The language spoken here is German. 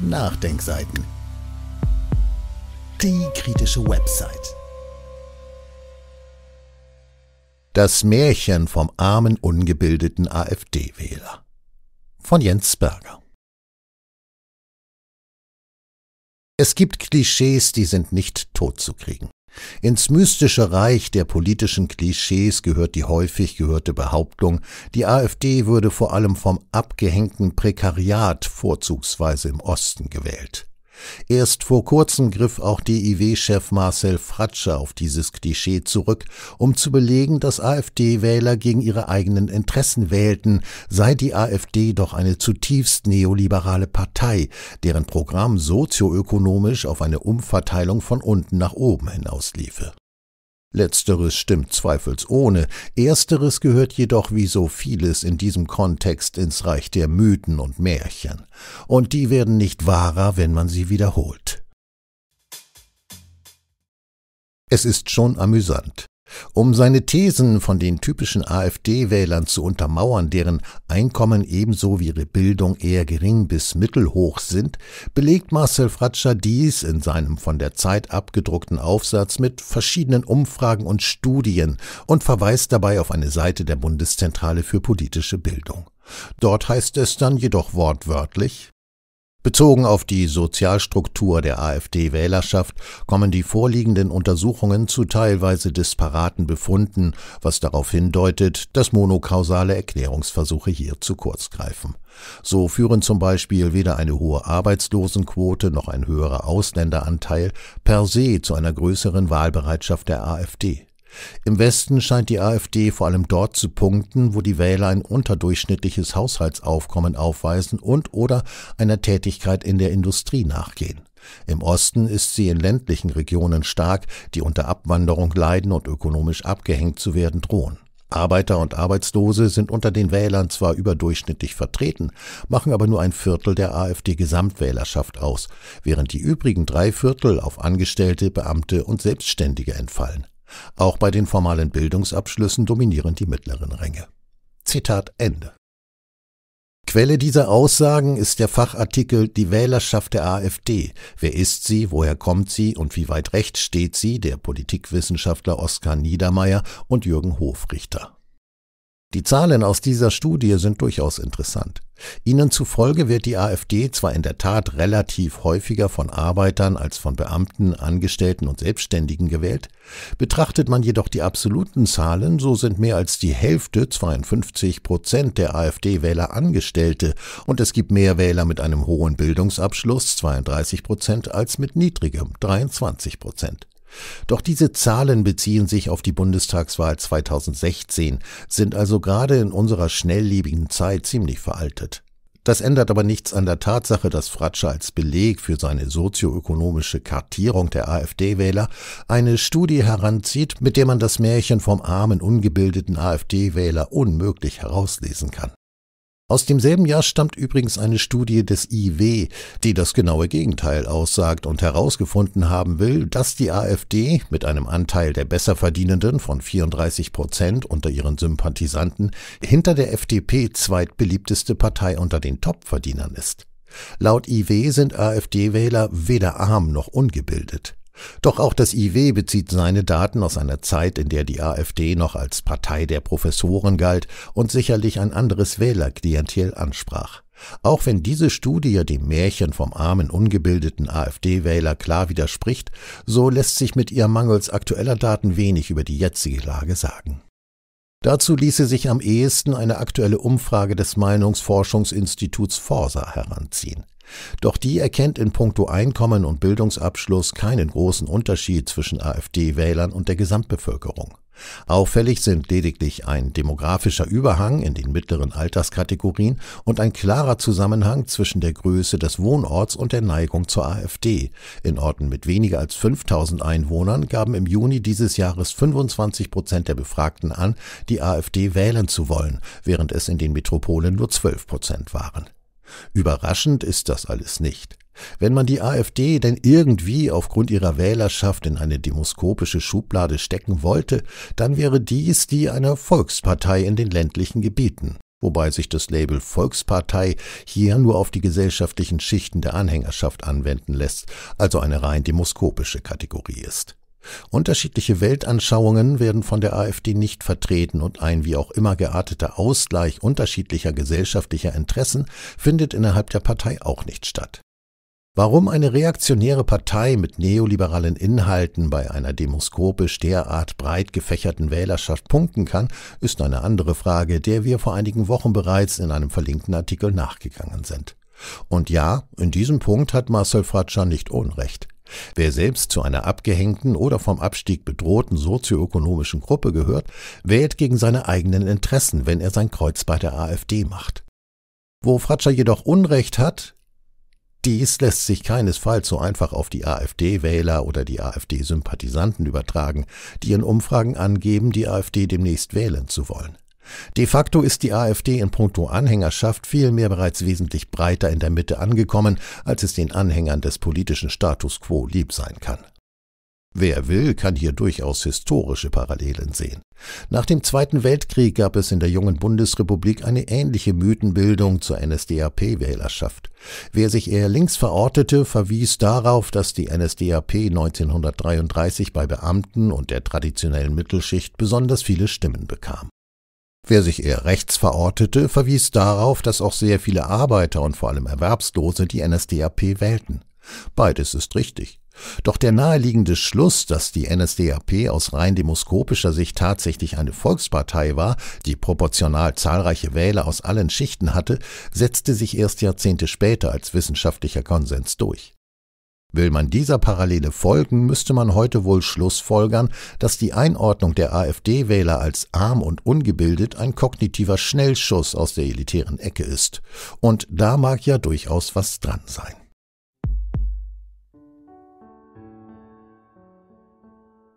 Nachdenkseiten. Die kritische Website. Das Märchen vom armen, ungebildeten AfD-Wähler. Von Jens Berger. Es gibt Klischees, die sind nicht totzukriegen. Ins mystische Reich der politischen Klischees gehört die häufig gehörte Behauptung, die AfD würde vor allem vom abgehängten Prekariat vorzugsweise im Osten gewählt. Erst vor kurzem griff auch DIW-Chef Marcel Fratscher auf dieses Klischee zurück, um zu belegen, dass AfD-Wähler gegen ihre eigenen Interessen wählten, sei die AfD doch eine zutiefst neoliberale Partei, deren Programm sozioökonomisch auf eine Umverteilung von unten nach oben hinausliefe Letzteres stimmt zweifelsohne, ersteres gehört jedoch wie so vieles in diesem Kontext ins Reich der Mythen und Märchen, und die werden nicht wahrer, wenn man sie wiederholt. Es ist schon amüsant, um seine Thesen von den typischen AfD-Wählern zu untermauern, deren Einkommen ebenso wie ihre Bildung eher gering bis mittelhoch sind, belegt Marcel Fratscher dies in seinem von der Zeit abgedruckten Aufsatz mit verschiedenen Umfragen und Studien und verweist dabei auf eine Seite der Bundeszentrale für politische Bildung. Dort heißt es dann jedoch wortwörtlich Bezogen auf die Sozialstruktur der AfD-Wählerschaft kommen die vorliegenden Untersuchungen zu teilweise disparaten Befunden, was darauf hindeutet, dass monokausale Erklärungsversuche hier zu kurz greifen. So führen zum Beispiel weder eine hohe Arbeitslosenquote noch ein höherer Ausländeranteil per se zu einer größeren Wahlbereitschaft der AfD. Im Westen scheint die AfD vor allem dort zu punkten, wo die Wähler ein unterdurchschnittliches Haushaltsaufkommen aufweisen und oder einer Tätigkeit in der Industrie nachgehen. Im Osten ist sie in ländlichen Regionen stark, die unter Abwanderung leiden und ökonomisch abgehängt zu werden drohen. Arbeiter und Arbeitslose sind unter den Wählern zwar überdurchschnittlich vertreten, machen aber nur ein Viertel der AfD-Gesamtwählerschaft aus, während die übrigen drei Viertel auf Angestellte, Beamte und Selbstständige entfallen. Auch bei den formalen Bildungsabschlüssen dominieren die mittleren Ränge. Zitat Ende. Quelle dieser Aussagen ist der Fachartikel Die Wählerschaft der AfD. Wer ist sie, woher kommt sie und wie weit rechts steht sie der Politikwissenschaftler Oskar Niedermeyer und Jürgen Hofrichter. Die Zahlen aus dieser Studie sind durchaus interessant. Ihnen zufolge wird die AfD zwar in der Tat relativ häufiger von Arbeitern als von Beamten, Angestellten und Selbstständigen gewählt, betrachtet man jedoch die absoluten Zahlen, so sind mehr als die Hälfte, 52 Prozent der AfD-Wähler Angestellte und es gibt mehr Wähler mit einem hohen Bildungsabschluss, 32 Prozent, als mit niedrigem, 23 Prozent. Doch diese Zahlen beziehen sich auf die Bundestagswahl 2016, sind also gerade in unserer schnelllebigen Zeit ziemlich veraltet. Das ändert aber nichts an der Tatsache, dass Fratscher als Beleg für seine sozioökonomische Kartierung der AfD-Wähler eine Studie heranzieht, mit der man das Märchen vom armen, ungebildeten AfD-Wähler unmöglich herauslesen kann. Aus demselben Jahr stammt übrigens eine Studie des IW, die das genaue Gegenteil aussagt und herausgefunden haben will, dass die AfD mit einem Anteil der Besserverdienenden von 34 Prozent unter ihren Sympathisanten hinter der FDP zweitbeliebteste Partei unter den Topverdienern ist. Laut IW sind AfD-Wähler weder arm noch ungebildet. Doch auch das IW bezieht seine Daten aus einer Zeit, in der die AfD noch als Partei der Professoren galt und sicherlich ein anderes Wählerklientel ansprach. Auch wenn diese Studie dem Märchen vom armen, ungebildeten AfD-Wähler klar widerspricht, so lässt sich mit ihr mangels aktueller Daten wenig über die jetzige Lage sagen. Dazu ließe sich am ehesten eine aktuelle Umfrage des Meinungsforschungsinstituts Forsa heranziehen. Doch die erkennt in puncto Einkommen und Bildungsabschluss keinen großen Unterschied zwischen AfD-Wählern und der Gesamtbevölkerung. Auffällig sind lediglich ein demografischer Überhang in den mittleren Alterskategorien und ein klarer Zusammenhang zwischen der Größe des Wohnorts und der Neigung zur AfD. In Orten mit weniger als 5000 Einwohnern gaben im Juni dieses Jahres 25 Prozent der Befragten an, die AfD wählen zu wollen, während es in den Metropolen nur 12 Prozent waren. Überraschend ist das alles nicht. Wenn man die AfD denn irgendwie aufgrund ihrer Wählerschaft in eine demoskopische Schublade stecken wollte, dann wäre dies die einer Volkspartei in den ländlichen Gebieten, wobei sich das Label Volkspartei hier nur auf die gesellschaftlichen Schichten der Anhängerschaft anwenden lässt, also eine rein demoskopische Kategorie ist. Unterschiedliche Weltanschauungen werden von der AfD nicht vertreten und ein wie auch immer gearteter Ausgleich unterschiedlicher gesellschaftlicher Interessen findet innerhalb der Partei auch nicht statt. Warum eine reaktionäre Partei mit neoliberalen Inhalten bei einer demoskopisch derart breit gefächerten Wählerschaft punkten kann, ist eine andere Frage, der wir vor einigen Wochen bereits in einem verlinkten Artikel nachgegangen sind. Und ja, in diesem Punkt hat Marcel Fratscher nicht Unrecht. Wer selbst zu einer abgehängten oder vom Abstieg bedrohten sozioökonomischen Gruppe gehört, wählt gegen seine eigenen Interessen, wenn er sein Kreuz bei der AfD macht. Wo Fratscher jedoch Unrecht hat, dies lässt sich keinesfalls so einfach auf die AfD-Wähler oder die AfD-Sympathisanten übertragen, die in Umfragen angeben, die AfD demnächst wählen zu wollen. De facto ist die AfD in puncto Anhängerschaft vielmehr bereits wesentlich breiter in der Mitte angekommen, als es den Anhängern des politischen Status quo lieb sein kann. Wer will, kann hier durchaus historische Parallelen sehen. Nach dem Zweiten Weltkrieg gab es in der jungen Bundesrepublik eine ähnliche Mythenbildung zur NSDAP-Wählerschaft. Wer sich eher links verortete, verwies darauf, dass die NSDAP 1933 bei Beamten und der traditionellen Mittelschicht besonders viele Stimmen bekam. Wer sich eher rechts verortete, verwies darauf, dass auch sehr viele Arbeiter und vor allem Erwerbslose die NSDAP wählten. Beides ist richtig. Doch der naheliegende Schluss, dass die NSDAP aus rein demoskopischer Sicht tatsächlich eine Volkspartei war, die proportional zahlreiche Wähler aus allen Schichten hatte, setzte sich erst Jahrzehnte später als wissenschaftlicher Konsens durch. Will man dieser Parallele folgen, müsste man heute wohl Schlussfolgern, dass die Einordnung der AfD-Wähler als arm und ungebildet ein kognitiver Schnellschuss aus der elitären Ecke ist. Und da mag ja durchaus was dran sein.